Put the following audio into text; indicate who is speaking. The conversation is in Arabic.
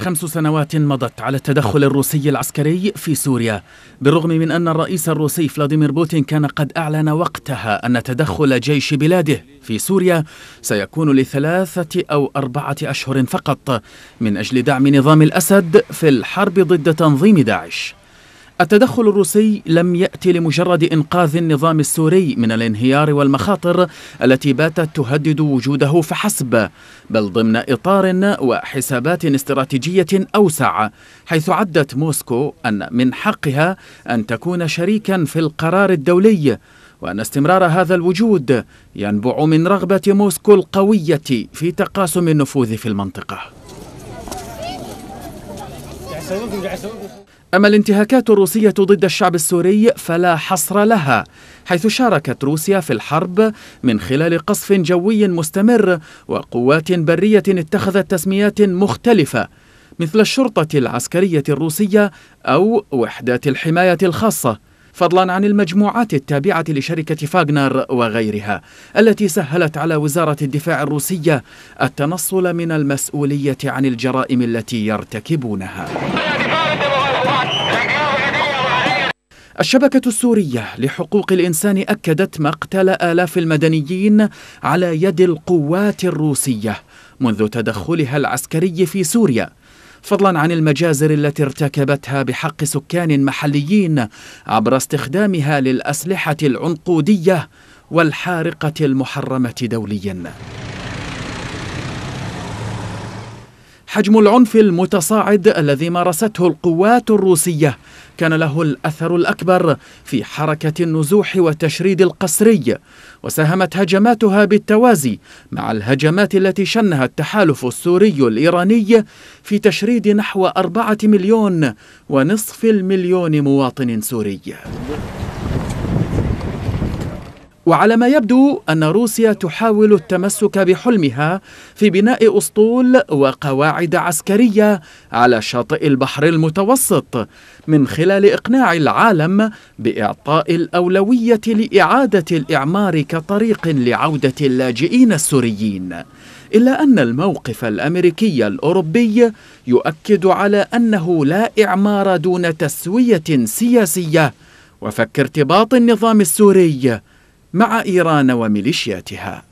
Speaker 1: خمس سنوات مضت على التدخل الروسي العسكري في سوريا بالرغم من أن الرئيس الروسي فلاديمير بوتين كان قد أعلن وقتها أن تدخل جيش بلاده في سوريا سيكون لثلاثة أو أربعة أشهر فقط من أجل دعم نظام الأسد في الحرب ضد تنظيم داعش التدخل الروسي لم يأتي لمجرد إنقاذ النظام السوري من الانهيار والمخاطر التي باتت تهدد وجوده فحسب بل ضمن إطار وحسابات استراتيجية أوسع حيث عدت موسكو أن من حقها أن تكون شريكا في القرار الدولي وأن استمرار هذا الوجود ينبع من رغبة موسكو القوية في تقاسم النفوذ في المنطقة أما الانتهاكات الروسية ضد الشعب السوري فلا حصر لها حيث شاركت روسيا في الحرب من خلال قصف جوي مستمر وقوات برية اتخذت تسميات مختلفة مثل الشرطة العسكرية الروسية أو وحدات الحماية الخاصة فضلا عن المجموعات التابعة لشركة فاغنر وغيرها التي سهلت على وزارة الدفاع الروسية التنصل من المسؤولية عن الجرائم التي يرتكبونها الشبكة السورية لحقوق الإنسان أكدت مقتل آلاف المدنيين على يد القوات الروسية منذ تدخلها العسكري في سوريا فضلا عن المجازر التي ارتكبتها بحق سكان محليين عبر استخدامها للأسلحة العنقودية والحارقة المحرمة دوليا حجم العنف المتصاعد الذي مارسته القوات الروسية كان له الأثر الأكبر في حركة النزوح والتشريد القسري وساهمت هجماتها بالتوازي مع الهجمات التي شنها التحالف السوري الإيراني في تشريد نحو أربعة مليون ونصف المليون مواطن سوري وعلى ما يبدو أن روسيا تحاول التمسك بحلمها في بناء أسطول وقواعد عسكرية على شاطئ البحر المتوسط من خلال إقناع العالم بإعطاء الأولوية لإعادة الإعمار كطريق لعودة اللاجئين السوريين إلا أن الموقف الأمريكي الأوروبي يؤكد على أنه لا إعمار دون تسوية سياسية وفك ارتباط النظام السوري مع إيران وميليشياتها